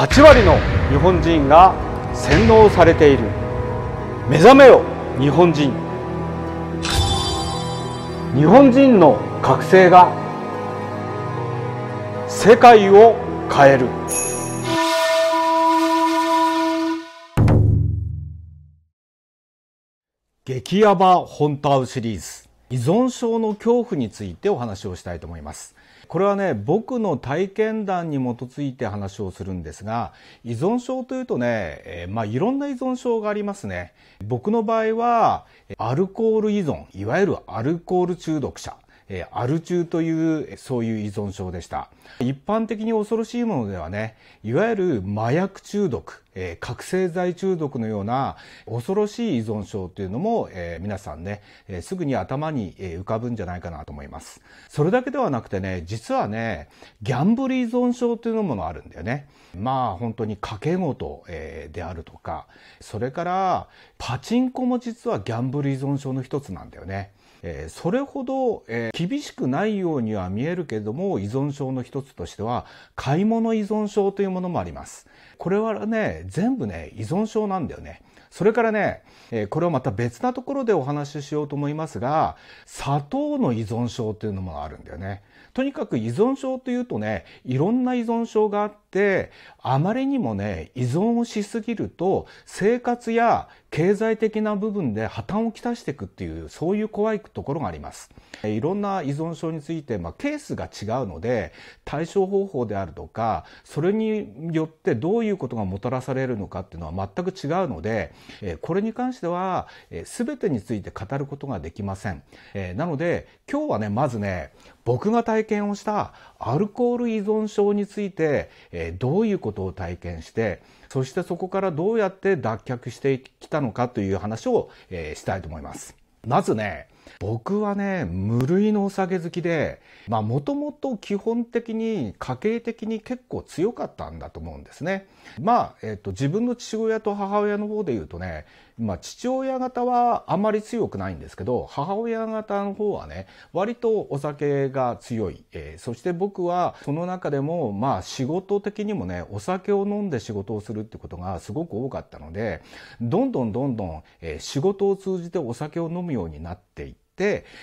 8割の日本人が洗脳されている目覚めよ日本人日本人の覚醒が世界を変える激ヤバ本タウシリーズ依存症の恐怖についてお話をしたいと思いますこれはね僕の体験談に基づいて話をするんですが依存症というとね、えー、まあいろんな依存症がありますね僕の場合はアルコール依存いわゆるアルコール中毒者えアル中というそういう依存症でした一般的に恐ろしいものではねいわゆる麻薬中毒、えー、覚醒剤中毒のような恐ろしい依存症というのも、えー、皆さんね、えすぐに頭に浮かぶんじゃないかなと思いますそれだけではなくてね実はねギャンブル依存症というのもあるんだよねまあ本当に賭け事、えであるとかそれからパチンコも実はギャンブル依存症の一つなんだよねえー、それほど、えー、厳しくないようには見えるけれども依存症の一つとしては買い物依存症というものもあります。これはね、全部ね、依存症なんだよね。それからね、えこれをまた別なところでお話ししようと思いますが、砂糖の依存症というのもあるんだよね。とにかく依存症というとね、いろんな依存症があって、あまりにもね、依存をしすぎると、生活や経済的な部分で破綻をきたしていくっていう、そういう怖いところがあります。いろんな依存症について、まあ、ケースが違うので、対処方法であるとか、それによってどういいうことがもたらされるのかっていうのは全く違うので、えこれに関しては、え全てについて語ることができません。えなので今日はねまずね僕が体験をしたアルコール依存症について、えどういうことを体験してそしてそこからどうやって脱却してきたのかという話を、えしたいと思います。まずね僕はね、無類のお酒好きで、まあもともと基本的に家計的に結構強かったんだと思うんですね。まあ、えっと、自分の父親と母親の方で言うとね、まあ父親方はあまり強くないんですけど、母親方の方はね、割とお酒が強い。えー、そして僕はその中でも、まあ仕事的にもね、お酒を飲んで仕事をするってことがすごく多かったので、どんどんどんどん、えー、仕事を通じてお酒を飲むようになっていって、、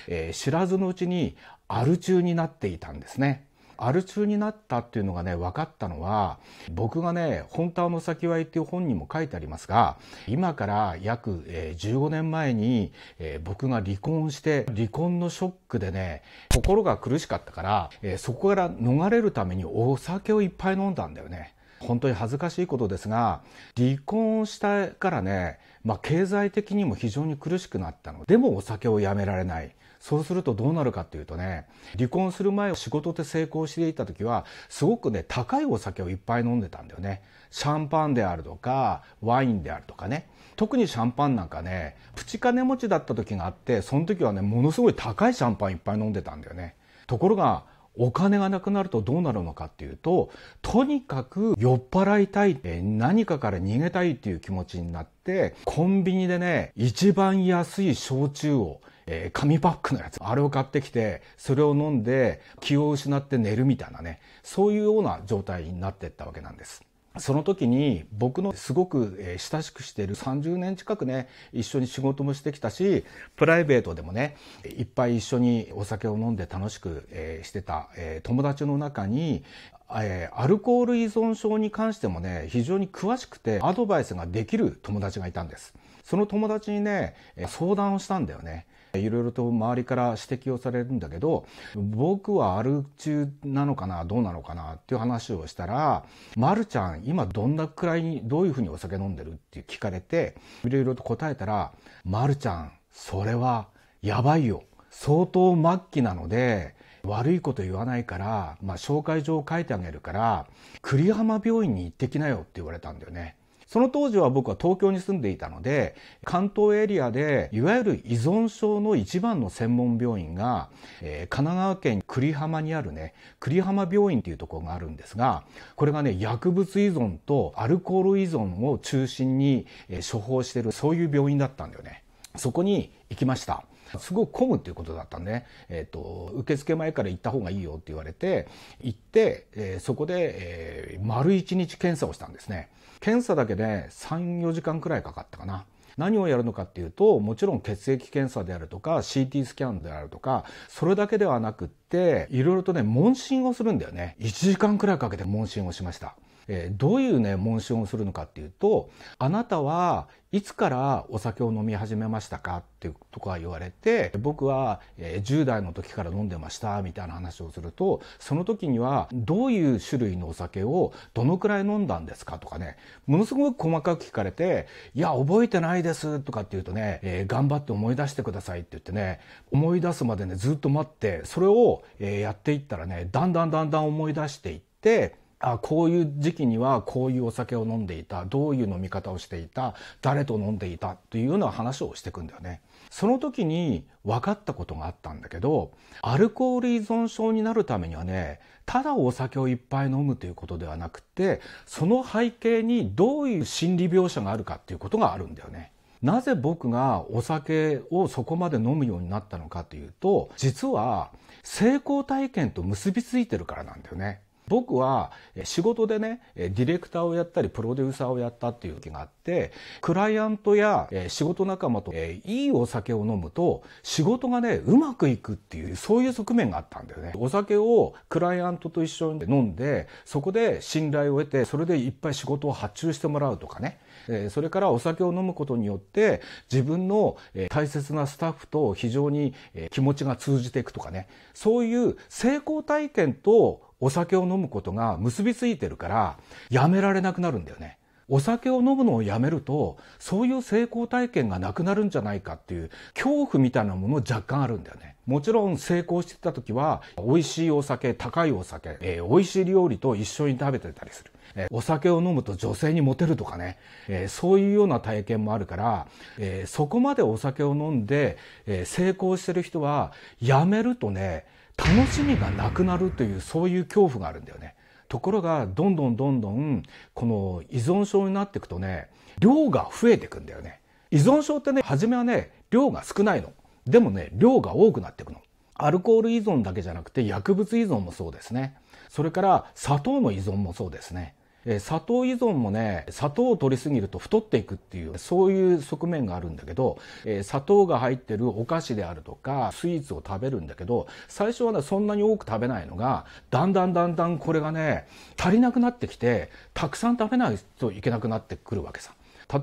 えー、知らずのうちにアル中になっていたんですね。アル中になったっていうのがね、分かったのは、僕がね、本当の先はいっていう本にも書いてありますが、今から約15年前にえ僕が離婚して、離婚のショックでね、心が苦しかったから、えそこから逃れるためにお酒をいっぱい飲んだんだよね。本当に恥ずかしいことですが、離婚したからね、まあ、経済的にも非常に苦しくなったのでもお酒をやめられないそうするとどうなるかっていうとね離婚する前仕事で成功していた時はすごくね高いお酒をいっぱい飲んでたんだよねシャンパンであるとかワインであるとかね特にシャンパンなんかねプチ金持ちだった時があってその時はねものすごい高いシャンパンいっぱい飲んでたんだよねところがお金がなくなるとどうなるのかっていうと、とにかく酔っ払いたい、何かから逃げたいっていう気持ちになって、コンビニでね、一番安い焼酎を、えー、紙パックのやつ、あれを買ってきて、それを飲んで気を失って寝るみたいなね、そういうような状態になってったわけなんです。その時に僕のすごく親しくしている30年近くね、一緒に仕事もしてきたし、プライベートでもね、いっぱい一緒にお酒を飲んで楽しくしてた友達の中に、アルコール依存症に関してもね、非常に詳しくてアドバイスができる友達がいたんです。その友達にね、相談をしたんだよね。いろいろと周りから指摘をされるんだけど、僕はアル中なのかな、どうなのかなっていう話をしたら、まるちゃん、今どんなくらいに、どういうふうにお酒飲んでるって聞かれて、いろいろと答えたら、まるちゃん、それはやばいよ。相当末期なので、悪いこと言わないから、まあ、紹介状を書いてあげるから、栗浜病院に行ってきなよって言われたんだよね。その当時は僕は東京に住んでいたので、関東エリアで、いわゆる依存症の一番の専門病院が、えー、神奈川県栗浜にあるね、栗浜病院っていうところがあるんですが、これがね、薬物依存とアルコール依存を中心に、えー、処方してる、そういう病院だったんだよね。そこに行きました。すごく混むっていうことだったんで、ね、えっ、ー、と、受付前から行った方がいいよって言われて、行って、えー、そこで、えー、丸一日検査をしたんですね。検査だけで34時間くらいかかったかな。何をやるのかっていうともちろん血液検査であるとか CT スキャンであるとかそれだけではなくっしていろいろとね問診をするんだよね1時間くらいかけて問診をしました、えー、どういうね問診をするのかっていうとあなたはいつからお酒を飲み始めましたかっていうとか言われて僕は10代の時から飲んでましたみたいな話をするとその時にはどういう種類のお酒をどのくらい飲んだんですかとかねものすごく細かく聞かれて「いや覚えてないです」とかっていうとね、えー、頑張って思い出してください」って言ってね思い出すまでねずっと待ってそれをえやっていったらねだんだんだんだん思い出していってあこういう時期にはこういうお酒を飲んでいたどういう飲み方をしていた誰と飲んでいたというような話をしていくんだよね。その時に分かったことがあったんだけどアルコール依存症になるためにはねただお酒をいっぱい飲むということではなくてその背景にどういう心理描写があるかっていうことがあるんだよね。なぜ僕がお酒をそこまで飲むようになったのかというと実は成功体験と結びついてるからなんだよね。僕は仕事でね、ディレクターをやったり、プロデューサーをやったっていう時があって、クライアントや仕事仲間といいお酒を飲むと、仕事がね、うまくいくっていう、そういう側面があったんだよね。お酒をクライアントと一緒に飲んで、そこで信頼を得て、それでいっぱい仕事を発注してもらうとかね。えそれからお酒を飲むことによって自分の、え大切なスタッフと非常に、え気持ちが通じていくとかねそういう成功体験とお酒を飲むことが結びついてるからやめられなくなるんだよね。お酒を飲むのをやめるとそういう成功体験がなくなるんじゃないかっていう恐怖みたいなもの若干あるんだよねもちろん成功してた時は美味しいお酒高いお酒、えー、美味しい料理と一緒に食べてたりする、えー、お酒を飲むと女性にモテるとかね、えー、そういうような体験もあるから、えー、そこまでお酒を飲んで、えー、成功してる人はやめるとね楽しみがなくなるというそういう恐怖があるんだよねところがどんどんどんどんこの依存症になっていくとね量が増えていくんだよね依存症ってね初めはね量が少ないのでもね量が多くなっていくのアルコール依存だけじゃなくて薬物依存もそうですねそれから砂糖の依存もそうですね砂糖依存もね、砂糖を取りすぎると太っていくっていう、そういう側面があるんだけど、砂糖が入ってるお菓子であるとか、スイーツを食べるんだけど、最初はそんなに多く食べないのが、だんだんだんだんこれがね、足りなくなってきて、たくさん食べないといけなくなってくるわけさ。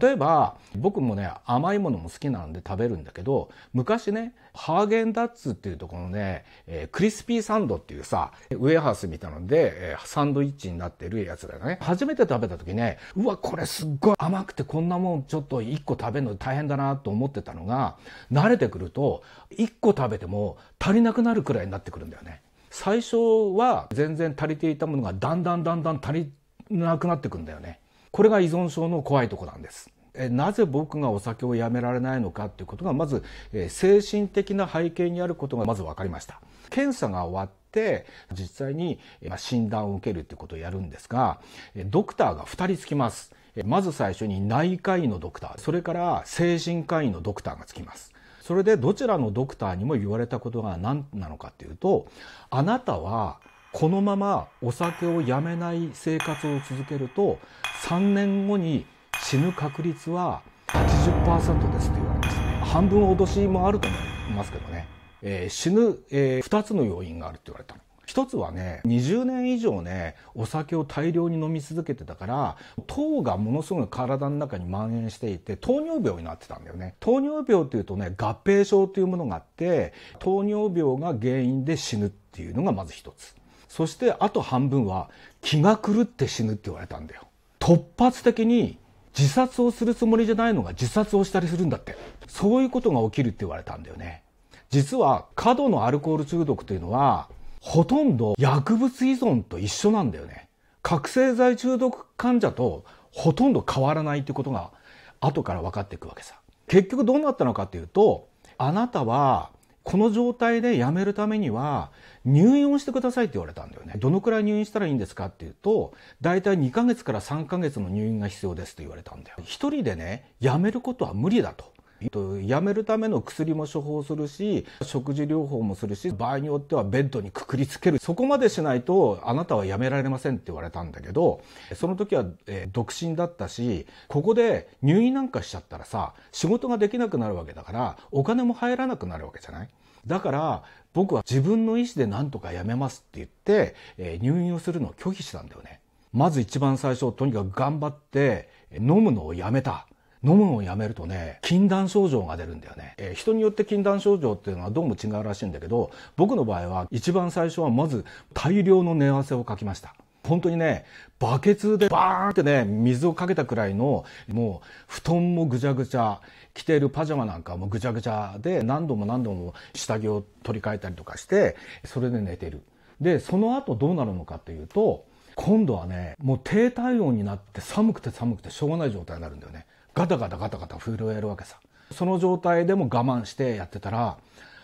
例えば僕もね甘いものも好きなんで食べるんだけど昔ねハーゲンダッツっていうところのね、えー、クリスピーサンドっていうさウェアハウスみたいなので、えー、サンドイッチになってるやつだよね初めて食べた時ねうわこれすっごい甘くてこんなもんちょっと1個食べるの大変だなと思ってたのが慣れてくると1個食べても足りなくなるくらいになってくるんだよね最初は全然足りていたものがだんだんだんだん足りなくなってくんだよねこれが依存症の怖いとこなんです。なぜ僕がお酒をやめられないのかっていうことがまず精神的な背景にあることがまず分かりました検査が終わって実際に診断を受けるってことをやるんですがドクターが2人つきますまず最初に内科医のドクターそれから精神科医のドクターがつきますそれでどちらのドクターにも言われたことが何なのかっていうとあなたはこのままお酒をやめない生活を続けると3年後に死ぬ確率は80%ですと言われます半分脅しもあると思いますけどね、えー、死ぬ、えー、2つの要因があるって言われたの一つはね20年以上ねお酒を大量に飲み続けてたから糖がものすごい体の中に蔓延していて糖尿病になってたんだよね糖尿病っていうとね合併症というものがあって糖尿病が原因で死ぬっていうのがまず一つそしてあと半分は気が狂って死ぬって言われたんだよ突発的に自殺をするつもりじゃないのが自殺をしたりするんだってそういうことが起きるって言われたんだよね実は過度のアルコール中毒というのはほとんど薬物依存と一緒なんだよね覚醒剤中毒患者とほとんど変わらないってことが後から分かっていくわけさ結局どうなったのかというとあなたはこの状態で辞めるためには、入院をしてくださいって言われたんだよね。どのくらい入院したらいいんですかっていうと、だいたい2ヶ月から3ヶ月の入院が必要ですって言われたんだよ。一人でね、辞めることは無理だと。やめるための薬も処方するし、食事療法もするし、場合によってはベッドにくくりつける。そこまでしないと、あなたはやめられませんって言われたんだけど、その時は、えー、独身だったし、ここで入院なんかしちゃったらさ、仕事ができなくなるわけだから、お金も入らなくなるわけじゃないだから、僕は自分の意思で何とかやめますって言って、えー、入院をするのを拒否したんだよね。まず一番最初、とにかく頑張って、飲むのをやめた。飲むのをやめるとね、禁断症状が出るんだよね。えー、人によって禁断症状っていうのはどうも違うらしいんだけど、僕の場合は一番最初はまず大量の寝汗をかきました。本当にね、バケツでバーンってね、水をかけたくらいの、もう、布団もぐちゃぐちゃ、着ているパジャマなんかもぐちゃぐちゃで、何度も何度も下着を取り替えたりとかして、それで寝てる。で、その後どうなるのかっていうと、今度はね、もう低体温になって寒くて寒くてしょうがない状態になるんだよね。ガタガタガタガタ震えるわけさ。その状態でも我慢してやってたら、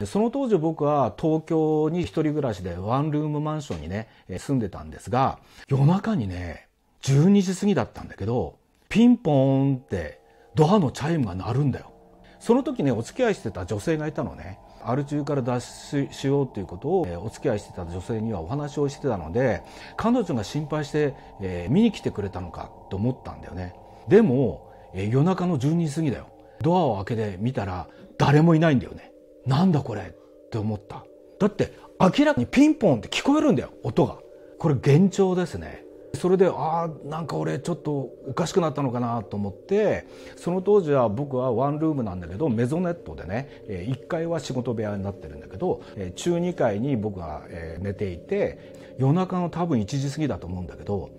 その当時僕は東京に一人暮らしでワンルームマンションにね、住んでたんですが、夜中にね、12時過ぎだったんだけど、ピンポーンってドアのチャイムが鳴るんだよ。その時ね、お付き合いしてた女性がいたのね。アル中から脱出しようということを、えお付き合いしてた女性にはお話をしてたので、彼女が心配して、え見に来てくれたのかと思ったんだよね。でも、え夜中の12時過ぎだよドアを開けてみたら誰もいないんだよねなんだこれって思っただって明らかにピンポンって聞こえるんだよ音がこれ幻聴ですねそれでああなんか俺ちょっとおかしくなったのかなと思ってその当時は僕はワンルームなんだけどメゾネットでね1階は仕事部屋になってるんだけど中2階に僕は寝ていて夜中の多分1時過ぎだと思うんだけど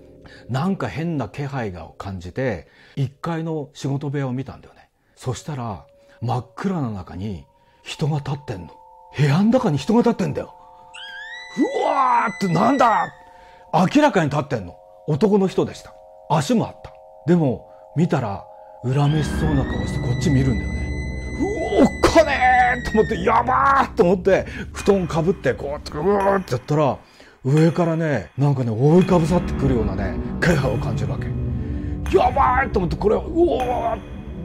なんか変な気配が感じて1階の仕事部屋を見たんだよね。そしたら、真っ暗な中に人が立ってんの。部屋の中に人が立ってんだよ。うわーってなんだ明らかに立ってんの。男の人でした。足もあった。でも、見たら、恨めしそうな顔してこっち見るんだよね。うおっかねーと思って、やばーと思って、布団かぶって、こう、うーってやったら、上からね、なんかね、覆いかぶさってくるようなね、気配を感じるわけ。やばいと思ってこれうお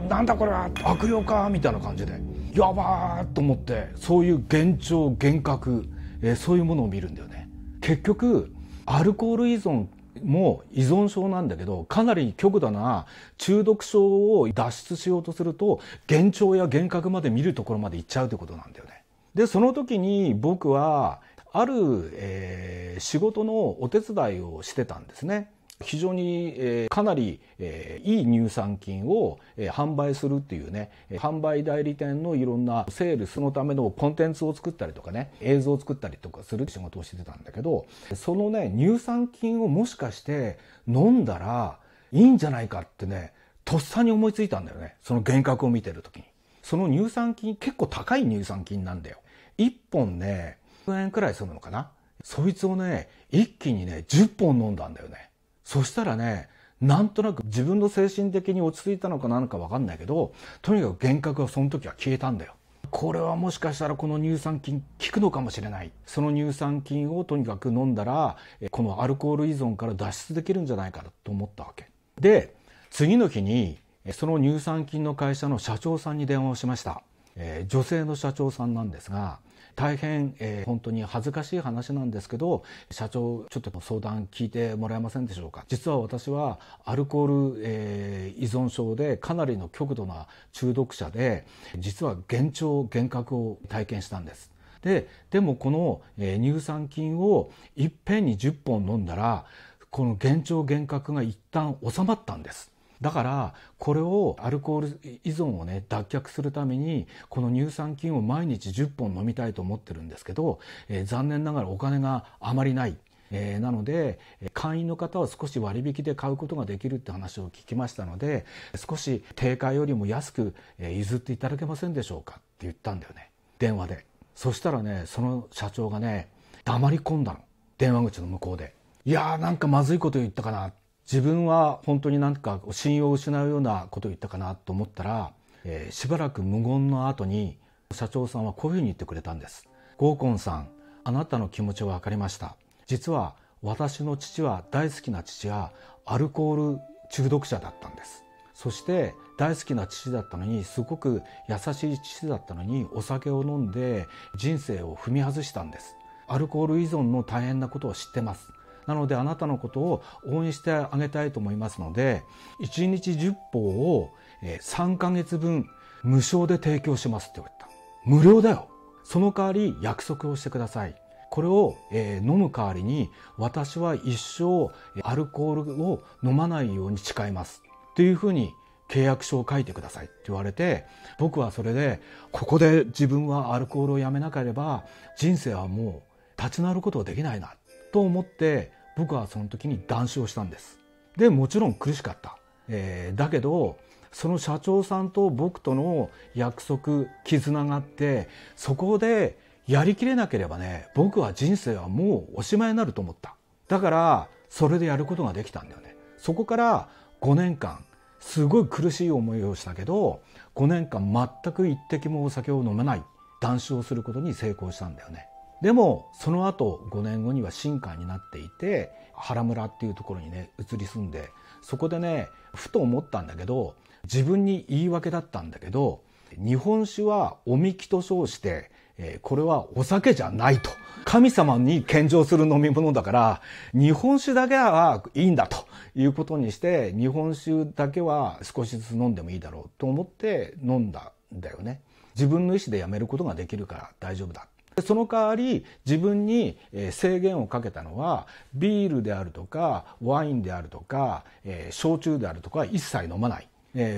なんだこれは悪霊かみたいな感じでやばーと思ってそういう幻聴幻覚、えー、そういうものを見るんだよね結局アルコール依存も依存症なんだけどかなり極度な中毒症を脱出しようとすると幻聴や幻覚まで見るところまで行っちゃうってことなんだよねでその時に僕はある、えー、仕事のお手伝いをしてたんですね非常に、えー、かなり、えー、いい乳酸菌を、えー、販売するっていうね、販売代理店のいろんなセールスのためのコンテンツを作ったりとかね、映像を作ったりとかする仕事をしてたんだけど、そのね、乳酸菌をもしかして飲んだらいいんじゃないかってね、とっさに思いついたんだよね。その幻覚を見てる時に。その乳酸菌、結構高い乳酸菌なんだよ。1本ね、100円くらいするのかな。そいつをね、一気にね、10本飲んだんだよね。そしたらね、なんとなく自分の精神的に落ち着いたのかなのかわかんないけど、とにかく幻覚はその時は消えたんだよ。これはもしかしたらこの乳酸菌効くのかもしれない。その乳酸菌をとにかく飲んだら、このアルコール依存から脱出できるんじゃないかと思ったわけ。で、次の日に、その乳酸菌の会社の社長さんに電話をしました。えー、女性の社長さんなんですが、大変、えー、本当に恥ずかしい話なんですけど、社長、ちょっと相談聞いてもらえませんでしょうか。実は私はアルコール、えー、依存症でかなりの極度な中毒者で、実は幻聴、幻覚を体験したんです。で、でもこの、えー、乳酸菌をいっぺんに10本飲んだら、この幻聴幻覚が一旦収まったんです。だからこれをアルコール依存をね脱却するためにこの乳酸菌を毎日10本飲みたいと思ってるんですけど、えー、残念ながらお金があまりない。えー、なので会員の方は少し割引で買うことができるって話を聞きましたので少し定価よりも安く譲っていただけませんでしょうかって言ったんだよね電話でそしたらねその社長がね黙り込んだの電話口の向こうでいやーなんかまずいこと言ったかなって自分は本当になんか信用を失うようなことを言ったかなと思ったら、えー、しばらく無言の後に社長さんはこういうふうに言ってくれたんです合コンさんあなたの気持ちは分かりました実は私の父は大好きな父はアルコール中毒者だったんですそして大好きな父だったのにすごく優しい父だったのにお酒を飲んで人生を踏み外したんですアルコール依存の大変なことを知ってますなのであなたのことを応援してあげたいと思いますので1日10本を3ヶ月分無償で提供しますって言われた無料だよその代わり約束をしてくださいこれを、飲む代わりに私は一生アルコールを飲まないように誓いますっていうふうに契約書を書いてくださいって言われて僕はそれでここで自分はアルコールをやめなければ人生はもう立ち直ることはできないなと思って僕はその時に談笑したんですでもちろん苦しかった、えー、だけどその社長さんと僕との約束絆があってそこでやりきれなければね僕は人生はもうおしまいになると思っただからそれでやることができたんだよねそこから5年間すごい苦しい思いをしたけど5年間全く一滴もお酒を飲めない談笑をすることに成功したんだよねでもその後5年後には新海になっていて原村っていうところにね移り住んでそこでねふと思ったんだけど自分に言い訳だったんだけど日本酒はおみきと称して、えー、これはお酒じゃないと神様に献上する飲み物だから日本酒だけはいいんだということにして日本酒だけは少しずつ飲んでもいいだろうと思って飲んだんだよね。自分の意思でやめることができるから大丈夫だその代わり自分に制限をかけたのはビールであるとかワインであるとか焼酎であるとかは一切飲まない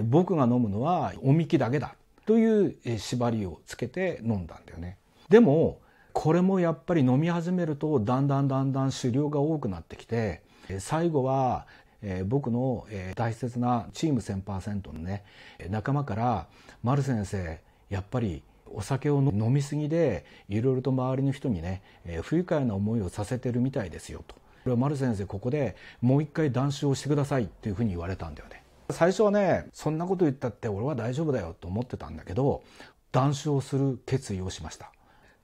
僕が飲むのはおみきだけだという縛りをつけて飲んだんだよね。でもこれもやっぱり飲み始めるとだんだんだんだん狩猟が多くなってきて最後は僕の、大切なチーム1000%のね仲間から「丸先生やっぱりお酒を飲みすぎでいろいろと周りの人にね、えー、不愉快な思いをさせてるみたいですよと。これは丸先生ここでもう一回断酒をしてくださいっていうふうに言われたんだよね。最初はねそんなこと言ったって俺は大丈夫だよと思ってたんだけど断酒をする決意をしました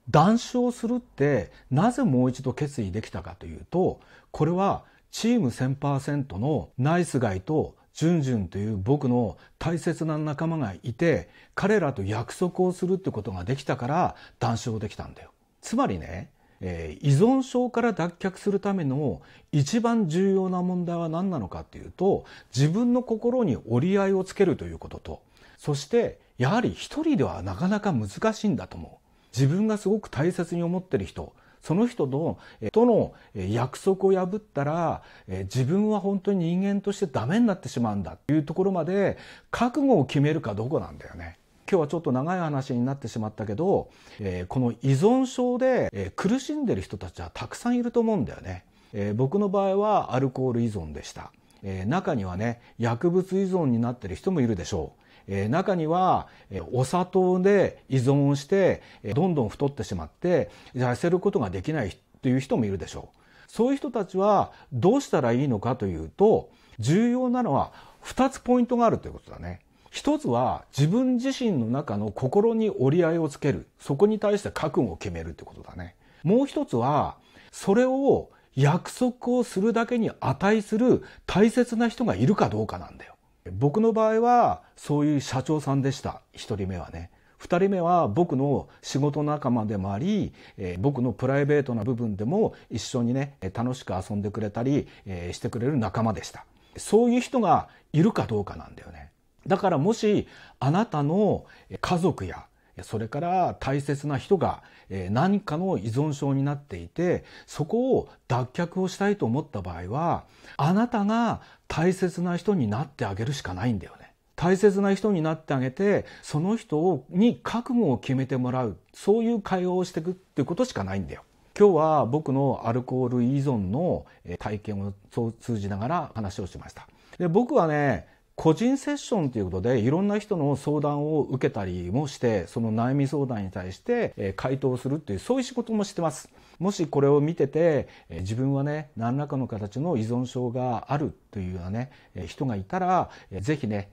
断酒をするってなぜもう一度決意できたかというとこれはチーム1000%のナイスガイとジュンジュンという僕の大切な仲間がいて、彼らと約束をするってことができたから、談笑できたんだよ。つまりね、えー、依存症から脱却するための一番重要な問題は何なのかっていうと、自分の心に折り合いをつけるということと、そして、やはり一人ではなかなか難しいんだと思う。自分がすごく大切に思っている人、その人のとの約束を破ったら自分は本当に人間としてダメになってしまうんだっていうところまで覚悟を決めるかどこなんだよね。今日はちょっと長い話になってしまったけど、えこの依存症で苦しんでる人たちはたくさんいると思うんだよね。え僕の場合はアルコール依存でした。え中にはね薬物依存になってる人もいるでしょう、えー、中には、えー、お砂糖で依存して、えー、どんどん太ってしまって痩せることができないという人もいるでしょう。そういう人たちはどうしたらいいのかというと重要なのは2つポイントがあるということだね。一つは自分自身の中の心に折り合いをつける。そこに対して覚悟を決めるってことだね。もう一つは、それを約束をするだけに値する大切な人がいるかどうかなんだよ。僕の場合はそういう社長さんでした1人目はね2人目は僕の仕事仲間でもあり、えー、僕のプライベートな部分でも一緒にね楽しく遊んでくれたり、えー、してくれる仲間でしたそういう人がいるかどうかなんだよねだからもしあなたの家族やそれから大切な人が何かの依存症になっていて、そこを脱却をしたいと思った場合は、あなたが大切な人になってあげるしかないんだよね。大切な人になってあげて、その人に覚悟を決めてもらう。そういう会話をしていくっていうことしかないんだよ。今日は僕のアルコール依存の体験を通じながら話をしました。で僕はね、個人セッションということでいろんな人の相談を受けたりもしてその悩み相談に対して回答するっていうそういう仕事もしてます。もしこれを見てて自分はね何らかの形の依存症があるというようなね人がいたら是非ね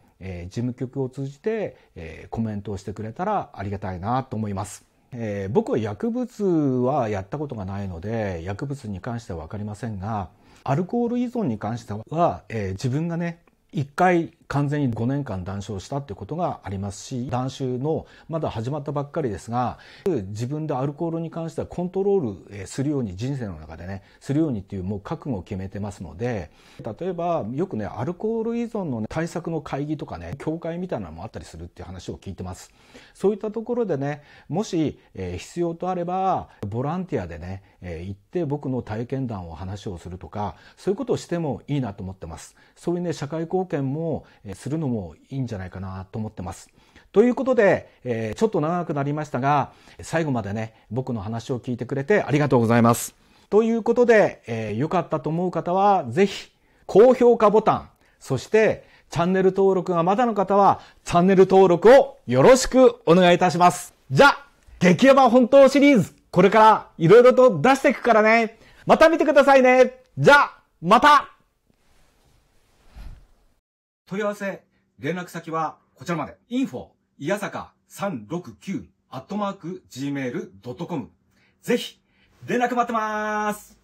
事務局を通じてコメントをしてくれたらありがたいなと思います。えー、僕は薬物はやったことがないので薬物に関しては分かりませんがアルコール依存に関しては、えー、自分がね一回完全に5年間断酒したっていうことがありますし、断酒のまだ始まったばっかりですが、自分でアルコールに関してはコントロールするように人生の中でね、するようにっていうもう覚悟を決めてますので、例えばよくね、アルコール依存の、ね、対策の会議とかね、協会みたいなのもあったりするっていう話を聞いてます。そういったところでね、もし、えー、必要とあれば、ボランティアでね、えー、行って僕の体験談を話をするとか、そういうことをしてもいいなと思ってます。そういうね、社会貢献もするのもいいんじゃないかなと思ってます。ということで、えちょっと長くなりましたが、最後までね、僕の話を聞いてくれてありがとうございます。ということで、え良かったと思う方は、ぜひ、高評価ボタン、そして、チャンネル登録がまだの方は、チャンネル登録をよろしくお願いいたします。じゃあ、激ヤバ本当シリーズ、これからいろいろと出していくからね。また見てくださいね。じゃあ、また問い合わせ、連絡先はこちらまで。info、いやさか369、アットマーク、gmail.com。ぜひ、連絡待ってます